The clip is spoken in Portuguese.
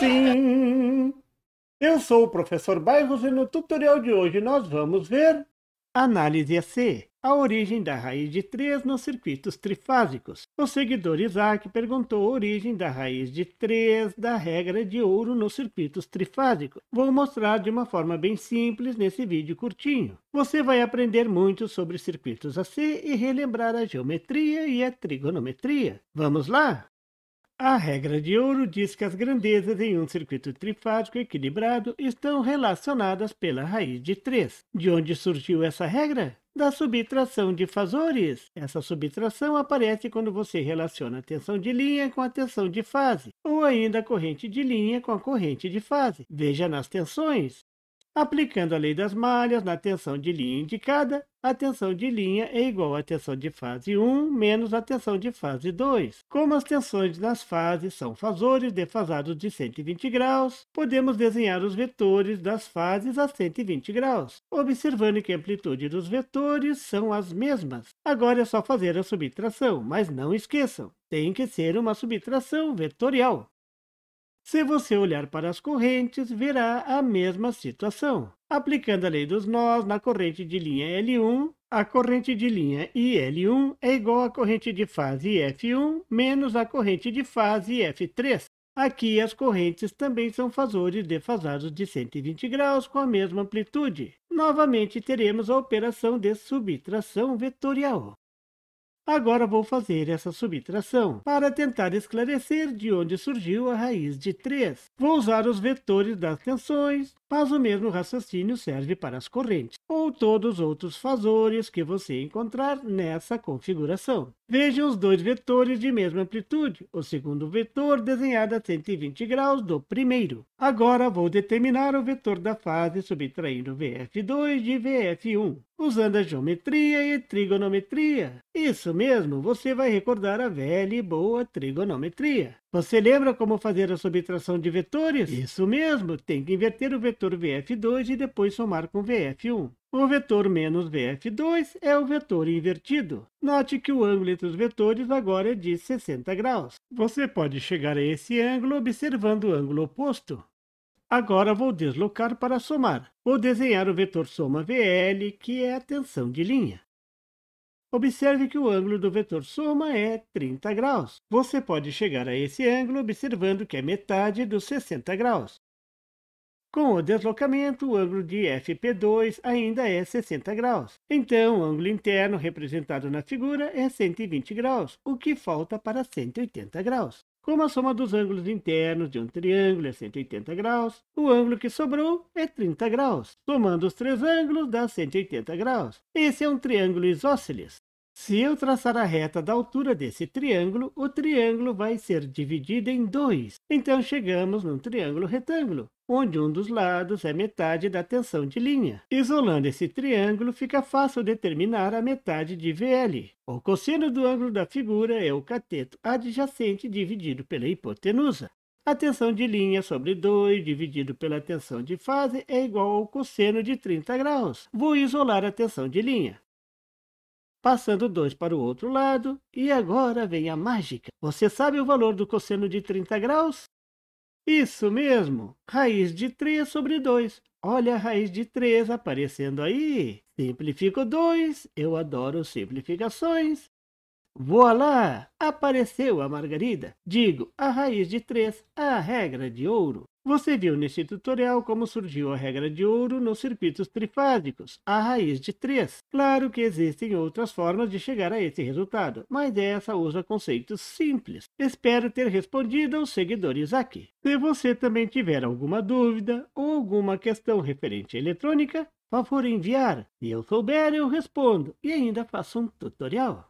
sim! Eu sou o professor Bairros e no tutorial de hoje nós vamos ver Análise AC, a origem da raiz de 3 nos circuitos trifásicos. O seguidor Isaac perguntou a origem da raiz de 3 da regra de ouro nos circuitos trifásicos. Vou mostrar de uma forma bem simples nesse vídeo curtinho. Você vai aprender muito sobre circuitos AC e relembrar a geometria e a trigonometria. Vamos lá? A regra de ouro diz que as grandezas em um circuito trifásico equilibrado estão relacionadas pela raiz de 3. De onde surgiu essa regra? Da subtração de fasores. Essa subtração aparece quando você relaciona a tensão de linha com a tensão de fase, ou ainda a corrente de linha com a corrente de fase. Veja nas tensões aplicando a lei das malhas na tensão de linha indicada, a tensão de linha é igual à tensão de fase 1 menos a tensão de fase 2. Como as tensões nas fases são fasores defasados de 120 graus, podemos desenhar os vetores das fases a 120 graus, observando que a amplitude dos vetores são as mesmas. Agora é só fazer a subtração, mas não esqueçam, tem que ser uma subtração vetorial. Se você olhar para as correntes, verá a mesma situação. Aplicando a lei dos nós na corrente de linha L1, a corrente de linha IL1 é igual à corrente de fase F1 menos a corrente de fase F3. Aqui, as correntes também são fasores defasados de 120 graus com a mesma amplitude. Novamente, teremos a operação de subtração vetorial. Agora vou fazer essa subtração para tentar esclarecer de onde surgiu a raiz de 3. Vou usar os vetores das tensões, mas o mesmo raciocínio serve para as correntes, ou todos os outros fazores que você encontrar nessa configuração. Veja os dois vetores de mesma amplitude, o segundo vetor desenhado a 120 graus do primeiro. Agora vou determinar o vetor da fase subtraindo VF2 de VF1, usando a geometria e trigonometria. Isso mesmo, você vai recordar a velha e boa trigonometria. Você lembra como fazer a subtração de vetores? Isso mesmo, tem que inverter o vetor vetor VF2 e depois somar com VF1. O vetor menos VF2 é o vetor invertido. Note que o ângulo entre os vetores agora é de 60 graus. Você pode chegar a esse ângulo observando o ângulo oposto. Agora vou deslocar para somar. Vou desenhar o vetor soma VL, que é a tensão de linha. Observe que o ângulo do vetor soma é 30 graus. Você pode chegar a esse ângulo observando que é metade dos 60 graus. Com o deslocamento, o ângulo de FP2 ainda é 60 graus. Então, o ângulo interno representado na figura é 120 graus, o que falta para 180 graus. Como a soma dos ângulos internos de um triângulo é 180 graus, o ângulo que sobrou é 30 graus. Somando os três ângulos dá 180 graus. Esse é um triângulo isósceles. Se eu traçar a reta da altura desse triângulo, o triângulo vai ser dividido em dois. Então, chegamos num triângulo retângulo, onde um dos lados é metade da tensão de linha. Isolando esse triângulo, fica fácil determinar a metade de VL. O cosseno do ângulo da figura é o cateto adjacente dividido pela hipotenusa. A tensão de linha sobre 2 dividido pela tensão de fase é igual ao cosseno de 30 graus. Vou isolar a tensão de linha passando 2 para o outro lado, e agora vem a mágica. Você sabe o valor do cosseno de 30 graus? Isso mesmo, raiz de 3 sobre 2. Olha a raiz de 3 aparecendo aí. Simplifico 2, eu adoro simplificações. Voilá! Apareceu a margarida. Digo, a raiz de 3, a regra de ouro. Você viu neste tutorial como surgiu a regra de ouro nos circuitos trifásicos, a raiz de 3. Claro que existem outras formas de chegar a esse resultado, mas essa usa conceitos simples. Espero ter respondido aos seguidores aqui. Se você também tiver alguma dúvida ou alguma questão referente à eletrônica, favor enviar. Se eu souber, eu respondo e ainda faço um tutorial.